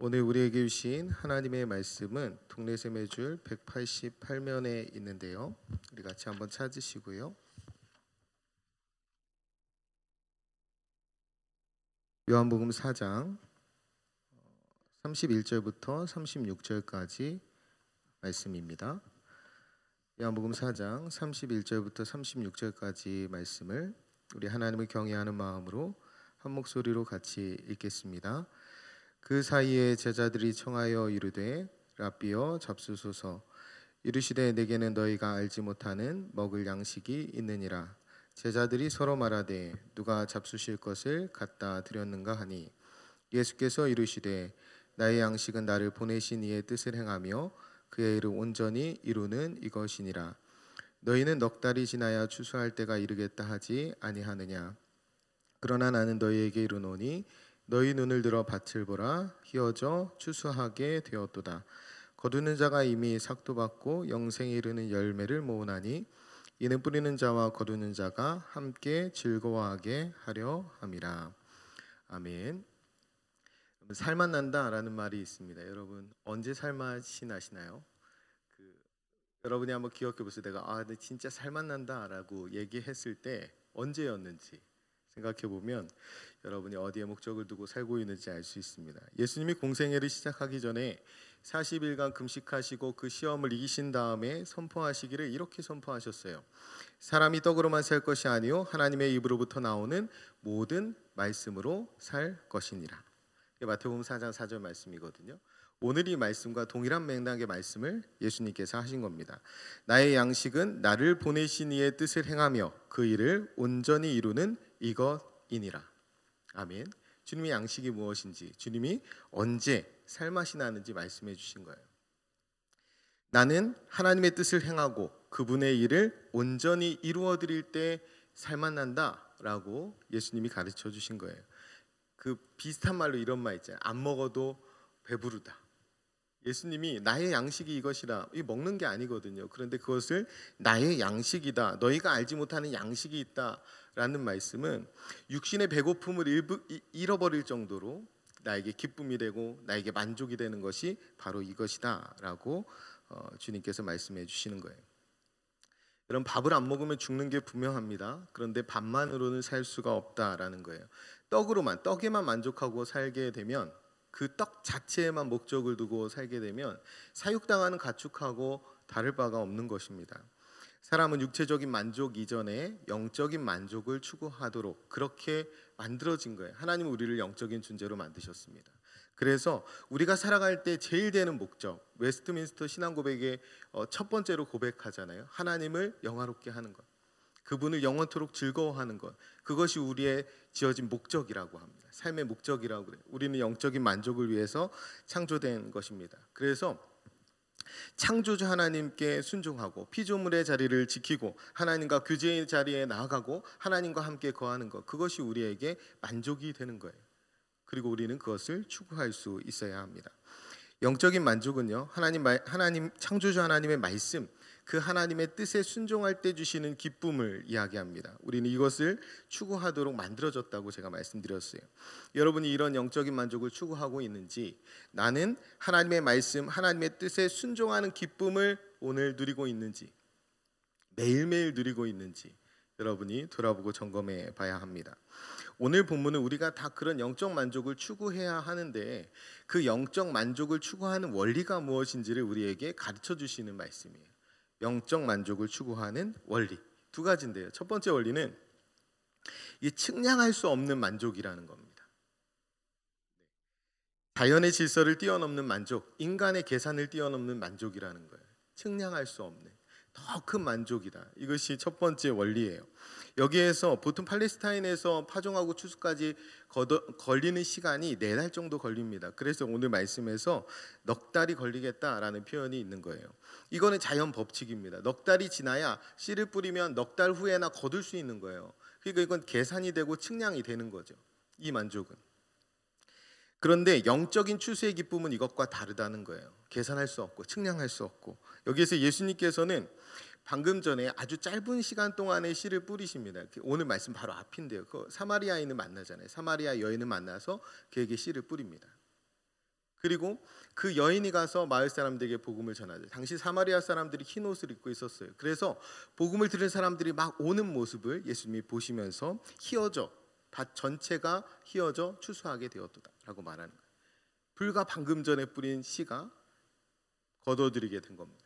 오늘 우리에게 주신 하나님의 말씀은 동네샘의 줄 188면에 있는데요. 우리 같이 한번 찾으시고요. 요한복음 4장 31절부터 36절까지 말씀입니다. 요한복음 4장 31절부터 36절까지 말씀을 우리 하나님을 경외하는 마음으로 한 목소리로 같이 읽겠습니다. 그 사이에 제자들이 청하여 이르되 라비여 잡수소서 이르시되 내게는 너희가 알지 못하는 먹을 양식이 있느니라 제자들이 서로 말하되 누가 잡수실 것을 갖다 드렸는가 하니 예수께서 이르시되 나의 양식은 나를 보내신 이의 뜻을 행하며 그의 일을 온전히 이루는 이것이니라 너희는 넉 달이 지나야 추수할 때가 이르겠다 하지 아니하느냐 그러나 나는 너희에게 이르노니 너희 눈을 들어 밭을 보라 휘어져 추수하게 되었도다 거두는 자가 이미 삭도 받고 영생에 이르는 열매를 모으나니 이는 뿌리는 자와 거두는 자가 함께 즐거워하게 하려 함이라 아멘 살맛 난다라는 말이 있습니다 여러분 언제 살맛이 나시나요? 그, 여러분이 한번 기억해 보세요 내가 아 진짜 살맛 난다라고 얘기했을 때 언제였는지 생각해 보면 여러분이 어디에 목적을 두고 살고 있는지 알 수 있습니다. 예수님이 공생애를 시작하기 전에 40일간 금식하시고 그 시험을 이기신 다음에 선포하시기를 이렇게 선포하셨어요. 사람이 떡으로만 살 것이 아니요 하나님의 입으로부터 나오는 모든 말씀으로 살 것이니라. 마태복음 4장 4절 말씀이거든요. 오늘 이 말씀과 동일한 맥락의 말씀을 예수님께서 하신 겁니다. 나의 양식은 나를 보내신 이의 뜻을 행하며 그 일을 온전히 이루는 이것이니라. 아멘. 주님의 양식이 무엇인지, 주님이 언제 살맛이 나는지 말씀해 주신 거예요. 나는 하나님의 뜻을 행하고 그분의 일을 온전히 이루어 드릴 때 살맛 난다라고 예수님이 가르쳐 주신 거예요. 그 비슷한 말로 이런 말 있잖아요. 안 먹어도 배부르다. 예수님이 나의 양식이 이것이라 이 먹는 게 아니거든요. 그런데 그것을 나의 양식이다. 너희가 알지 못하는 양식이 있다라는 말씀은 육신의 배고픔을 잃어버릴 정도로 나에게 기쁨이 되고 나에게 만족이 되는 것이 바로 이것이다라고 어, 주님께서 말씀해 주시는 거예요. 여러 밥을 안 먹으면 죽는 게 분명합니다. 그런데 밥만으로는 살 수가 없다라는 거예요. 떡으로만 떡에만 만족하고 살게 되면 그떡 자체에만 목적을 두고 살게 되면 사육당하는 가축하고 다를 바가 없는 것입니다. 사람은 육체적인 만족 이전에 영적인 만족을 추구하도록 그렇게 만들어진 거예요. 하나님은 우리를 영적인 존재로 만드셨습니다. 그래서 우리가 살아갈 때 제일 되는 목적 웨스트민스터 신앙 고백의 어, 첫 번째로 고백하잖아요. 하나님을 영화롭게 하는 것. 그분을 영원토록 즐거워하는 것 그것이 우리의 지어진 목적이라고 합니다. 삶의 목적이라고 그래요. 우리는 영적인 만족을 위해서 창조된 것입니다. 그래서 창조주 하나님께 순종하고 피조물의 자리를 지키고 하나님과 교제의 자리에 나아가고 하나님과 함께 거하는 것 그것이 우리에게 만족이 되는 거예요. 그리고 우리는 그것을 추구할 수 있어야 합니다. 영적인 만족은요. 하나님 하나님 창조주 하나님의 말씀 그 하나님의 뜻에 순종할 때 주시는 기쁨을 이야기합니다. 우리는 이것을 추구하도록 만들어졌다고 제가 말씀드렸어요. 여러분이 이런 영적인 만족을 추구하고 있는지 나는 하나님의 말씀, 하나님의 뜻에 순종하는 기쁨을 오늘 누리고 있는지 매일매일 누리고 있는지 여러분이 돌아보고 점검해 봐야 합니다. 오늘 본문은 우리가 다 그런 영적 만족을 추구해야 하는데 그 영적 만족을 추구하는 원리가 무엇인지를 우리에게 가르쳐 주시는 말씀이에요. 영적 만족을 추구하는 원리 두 가지인데요. 첫 번째 원리는 이 측량할 수 없는 만족이라는 겁니다. 자연의 질서를 뛰어넘는 만족, 인간의 계산을 뛰어넘는 만족이라는 거예요. 측량할 수 없는. 더큰 만족이다. 이것이 첫 번째 원리예요. 여기에서 보통 팔레스타인에서 파종하고 추수까지 거더, 걸리는 시간이 네 달 정도 걸립니다. 그래서 오늘 말씀에서 넉 달이 걸리겠다라는 표현이 있는 거예요. 이거는 자연 법칙입니다. 넉 달이 지나야 씨를 뿌리면 넉달 후에나 거둘 수 있는 거예요. 그러니까 이건 계산이 되고 측량이 되는 거죠. 이 만족은. 그런데 영적인 추수의 기쁨은 이것과 다르다는 거예요. 계산할 수 없고 측량할 수 없고 여기에서 예수님께서는 방금 전에 아주 짧은 시간 동안에 씨를 뿌리십니다. 오늘 말씀 바로 앞인데요. 그 사마리아인을 만나잖아요. 사마리아 여인을 만나서 그에게 씨를 뿌립니다. 그리고 그 여인이 가서 마을 사람들에게 복음을 전하죠. 당시 사마리아 사람들이 흰 옷을 입고 있었어요. 그래서 복음을 들은 사람들이 막 오는 모습을 예수님이 보시면서 희어져 밭 전체가 휘어져 추수하게 되었다라고 말하는 거예요. 불과 방금 전에 뿌린 씨가 거둬들이게 된 겁니다.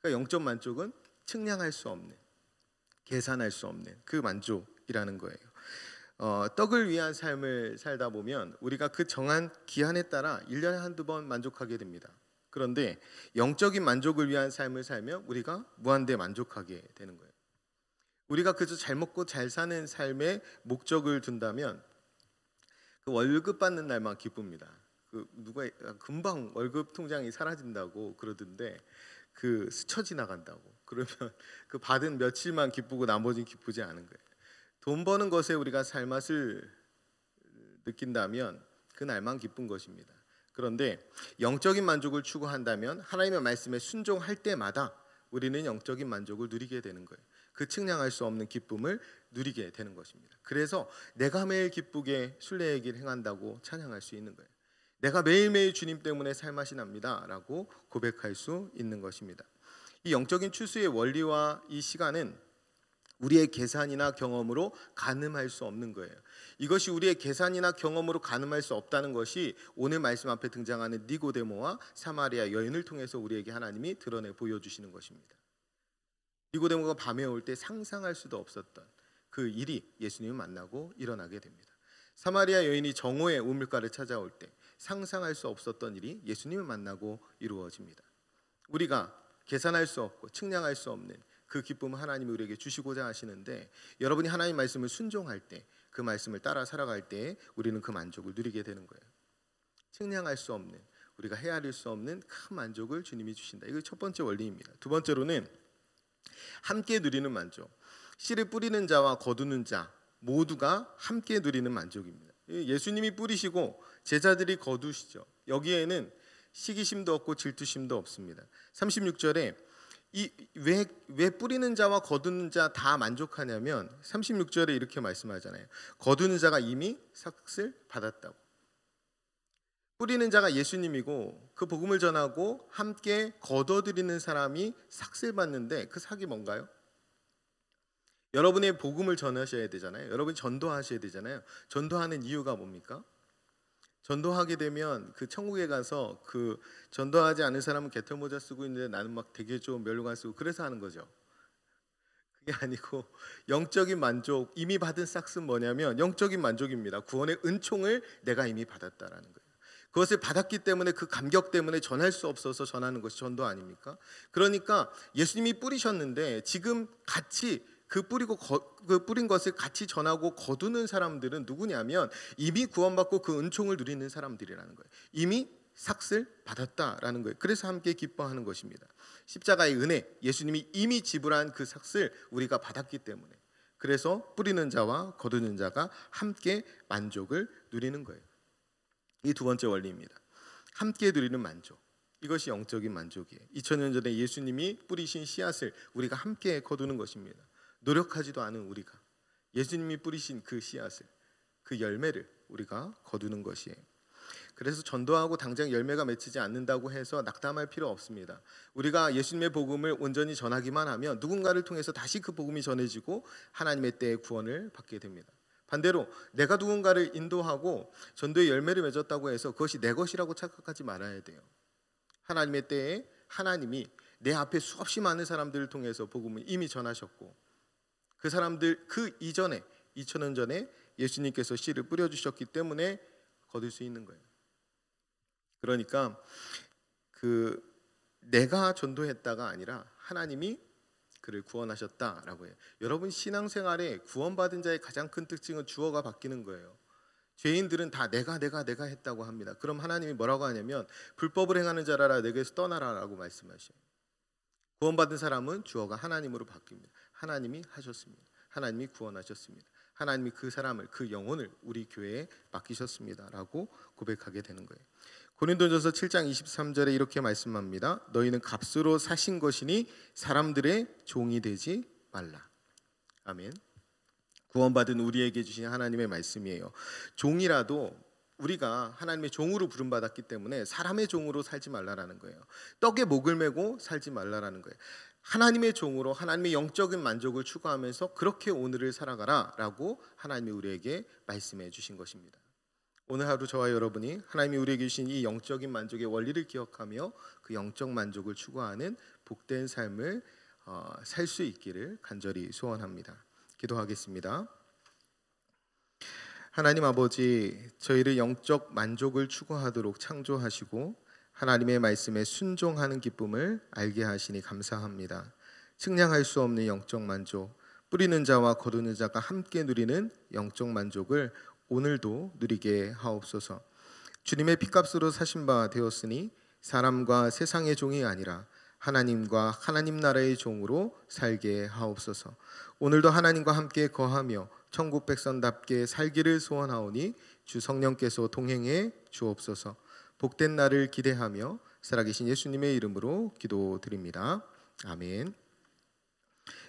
그러니까 영적 만족은 측량할 수 없는, 계산할 수 없는 그 만족이라는 거예요. 어, 떡을 위한 삶을 살다 보면 우리가 그 정한 기한에 따라 1년에 한두 번 만족하게 됩니다. 그런데 영적인 만족을 위한 삶을 살면 우리가 무한대 만족하게 되는 거예요. 우리가 그저 잘 먹고 잘 사는 삶에 목적을 둔다면 그 월급 받는 날만 기쁩니다. 그 누가 아, 금방 월급 통장이 사라진다고 그러던데 그 스쳐 지나간다고 그러면 그 받은 며칠만 기쁘고 나머지 기쁘지 않은 거예요. 돈 버는 것에 우리가 살맛을 느낀다면 그 날만 기쁜 것입니다. 그런데 영적인 만족을 추구한다면 하나님의 말씀에 순종할 때마다 우리는 영적인 만족을 누리게 되는 거예요. 그 측량할 수 없는 기쁨을 누리게 되는 것입니다. 그래서 내가 매일 기쁘게 순례의 길 행한다고 찬양할 수 있는 거예요. 내가 매일매일 주님 때문에 살맛이 납니다라고 고백할 수 있는 것입니다. 이 영적인 추수의 원리와 이 시간은 우리의 계산이나 경험으로 가늠할 수 없는 거예요. 이것이 우리의 계산이나 경험으로 가늠할 수 없다는 것이 오늘 말씀 앞에 등장하는 니고데모와 사마리아 여인을 통해서 우리에게 하나님이 드러내 보여주시는 것입니다. 니고데모가 밤에 올 때 상상할 수도 없었던 그 일이 예수님을 만나고 일어나게 됩니다. 사마리아 여인이 정오에 우물가를 찾아올 때 상상할 수 없었던 일이 예수님을 만나고 이루어집니다. 우리가 계산할 수 없고 측량할 수 없는 그기쁨 하나님이 우리에게 주시고자 하시는데 여러분이 하나님 말씀을 순종할 때 그 말씀을 따라 살아갈 때 우리는 그 만족을 누리게 되는 거예요. 측량할 수 없는 우리가 헤아릴 수 없는 큰 만족을 주님이 주신다. 이게 첫 번째 원리입니다. 두 번째로는 함께 누리는 만족. 씨를 뿌리는 자와 거두는 자 모두가 함께 누리는 만족입니다. 예수님이 뿌리시고 제자들이 거두시죠. 여기에는 시기심도 없고 질투심도 없습니다. 36절에 이왜왜 왜 뿌리는 자와 거두는 자 다 만족하냐면 36절에 이렇게 말씀하잖아요. 거두는 자가 이미 삭슬 받았다고. 뿌리는 자가 예수님이고 그 복음을 전하고 함께 거둬들이는 사람이 삭슬 받는데 그 삭이 뭔가요? 여러분의 복음을 전하셔야 되잖아요. 여러분이 전도하셔야 되잖아요. 전도하는 이유가 뭡니까? 전도하게 되면 그 천국에 가서 그 전도하지 않은 사람은 개털 모자 쓰고 있는데 나는 막 되게 좀 멸류관 쓰고 그래서 하는 거죠. 그게 아니고 영적인 만족 이미 받은 싹은 뭐냐면 영적인 만족입니다. 구원의 은총을 내가 이미 받았다라는 거예요. 그것을 받았기 때문에 그 감격 때문에 전할 수 없어서 전하는 것이 전도 아닙니까? 그러니까 예수님이 뿌리셨는데 지금 같이 그 뿌리고 거, 그 뿌린 것을 같이 전하고 거두는 사람들은 누구냐면 이미 구원받고 그 은총을 누리는 사람들이라는 거예요. 이미 삭슬 받았다라는 거예요. 그래서 함께 기뻐하는 것입니다. 십자가의 은혜, 예수님이 이미 지불한 그 삭슬 우리가 받았기 때문에 그래서 뿌리는 자와 거두는 자가 함께 만족을 누리는 거예요. 이두 번째 원리입니다. 함께 누리는 만족. 이것이 영적인 만족이에요. 2000년 전에 예수님이 뿌리신 씨앗을 우리가 함께 거두는 것입니다. 노력하지도 않은 우리가 예수님이 뿌리신 그 씨앗을 그 열매를 우리가 거두는 것이에요. 그래서 전도하고 당장 열매가 맺히지 않는다고 해서 낙담할 필요 없습니다. 우리가 예수님의 복음을 온전히 전하기만 하면 누군가를 통해서 다시 그 복음이 전해지고 하나님의 때의 구원을 받게 됩니다. 반대로 내가 누군가를 인도하고 전도의 열매를 맺었다고 해서 그것이 내 것이라고 착각하지 말아야 돼요. 하나님의 때에 하나님이 내 앞에 수없이 많은 사람들을 통해서 복음을 이미 전하셨고 그 사람들 그 이전에 2000년 전에 예수님께서 씨를 뿌려 주셨기 때문에 거둘 수 있는 거예요. 그러니까 그 내가 전도했다가 아니라 하나님이 그를 구원하셨다라고 해요. 여러분 신앙생활에 구원받은 자의 가장 큰 특징은 주어가 바뀌는 거예요. 죄인들은 다 내가 내가 내가 했다고 합니다. 그럼 하나님이 뭐라고 하냐면 불법을 행하는 자라라 내게서 떠나라라고 말씀하셔요. 구원받은 사람은 주어가 하나님으로 바뀝니다. 하나님이 하셨습니다. 하나님이 구원하셨습니다. 하나님이 그 사람을 그 영혼을 우리 교회에 맡기셨습니다라고 고백하게 되는 거예요. 고린도전서 7장 23절에 이렇게 말씀합니다. 너희는 값으로 사신 것이니 사람들의 종이 되지 말라. 아멘. 구원받은 우리에게 주신 하나님의 말씀이에요. 종이라도 우리가 하나님의 종으로 부름받았기 때문에 사람의 종으로 살지 말라라는 거예요. 떡에 목을 메고 살지 말라라는 거예요. 하나님의 종으로 하나님의 영적인 만족을 추구하면서 그렇게 오늘을 살아가라라고 하나님이 우리에게 말씀해 주신 것입니다. 오늘 하루 저와 여러분이 하나님이 우리에게 주신 이 영적인 만족의 원리를 기억하며 그 영적 만족을 추구하는 복된 삶을 어, 살수 있기를 간절히 소원합니다. 기도하겠습니다. 하나님 아버지, 저희를 영적 만족을 추구하도록 창조하시고 하나님의 말씀에 순종하는 기쁨을 알게 하시니 감사합니다. 측량할 수 없는 영적 만족, 뿌리는 자와 거두는 자가 함께 누리는 영적 만족을 오늘도 누리게 하옵소서. 주님의 피값으로 사신 바 되었으니 사람과 세상의 종이 아니라 하나님과 하나님 나라의 종으로 살게 하옵소서. 오늘도 하나님과 함께 거하며 천국 백성답게 살기를 소원하오니 주 성령께서 동행해 주옵소서. 복된 날을 기대하며 살아계신 예수님의 이름으로 기도드립니다. 아멘.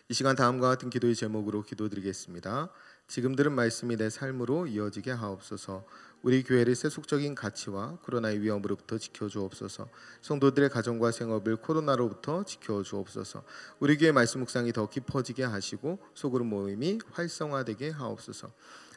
이 시간 다음과 같은 기도의 제목으로 기도드리겠습니다. 지금 들은 말씀이 내 삶으로 이어지게 하옵소서. 우리 교회를 세속적인 가치와 코로나의 위험으로부터 지켜주옵소서. 성도들의 가정과 생업을 코로나로부터 지켜주옵소서. 우리 교회 말씀 묵상이 더 깊어지게 하시고 소그룹 모임이 활성화되게 하옵소서.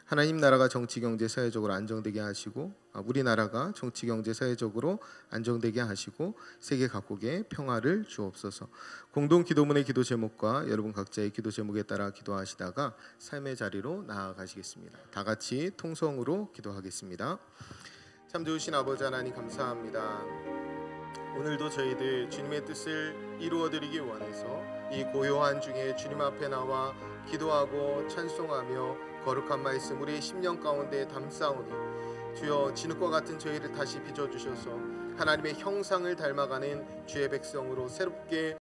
하나님 나라가 정치 경제 사회적으로 안정되게 하시고 아, 우리나라가 정치 경제 사회적으로 안정되게 하시고 세계 각국에 평화를 주옵소서. 공동 기도문의 기도 제목과 여러분 각자의 기도 제목에 따라 기도하시다가 삶의 자리로 나아가시겠습니다. 다 같이 통성으로 기도하겠습니다. 참 좋으신 아버지 하나님 감사합니다. 오늘도 저희들 주님의 뜻을 이루어 드리기 원해서 이 고요한 중에 주님 앞에 나와 기도하고 찬송하며 거룩한 말씀 우리의 심령 가운데 담사오니 주여 진흙과 같은 저희를 다시 빚어주셔서 하나님의 형상을 닮아가는 주의 백성으로 새롭게